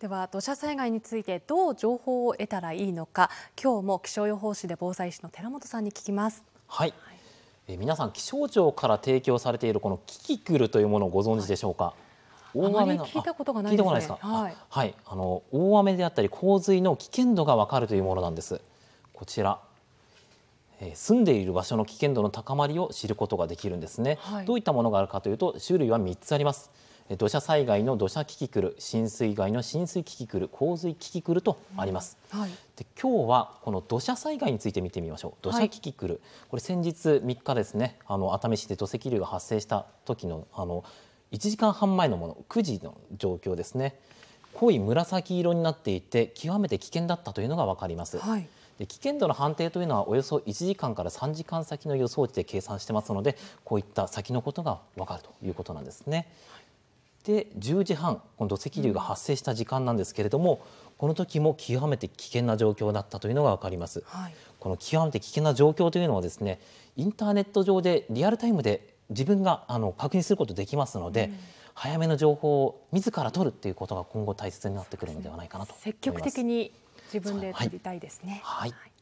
では土砂災害についてどう情報を得たらいいのか今日も気象予報士で防災士の寺本さんに聞きますはい、えー皆さん気象庁から提供されているこのキキクルというものをご存知でしょうか、あまり聞いたことがないですねいはいですか、あはい、あの大雨であったり洪水の危険度がわかるというものなんですこちら、えー住んでいる場所の危険度の高まりを知ることができるんですね、はいどういったものがあるかというと種類は3つあります土砂災害の土砂キキクル、浸水害の浸水キキクル、洪水キキクルとあります。はい、で今日はこの土砂災害について見てみましょう。土砂キキクル、はい、これ先日3日ですね、あの熱海市で土石流が発生した時のあの1時間半前のもの、9時の状況ですね。濃い紫色になっていて極めて危険だったというのが分かります。はいで危険度の判定というのはおよそ1時間から3時間先の予想値で計算してますのでこういった先のことが分かるということなんですね。はいで10時半この土石流が発生した時間なんですけれどもこの時も極めて危険な状況だったというのが分かります。はい、この極めて危険な状況というのはですねインターネット上でリアルタイムで自分があの確認することできますので、うん、早めの情報を自ら取るっていうことが今後大切になってくるのではないかなと、ね、積極的に自分で取りたいですね。はい、はい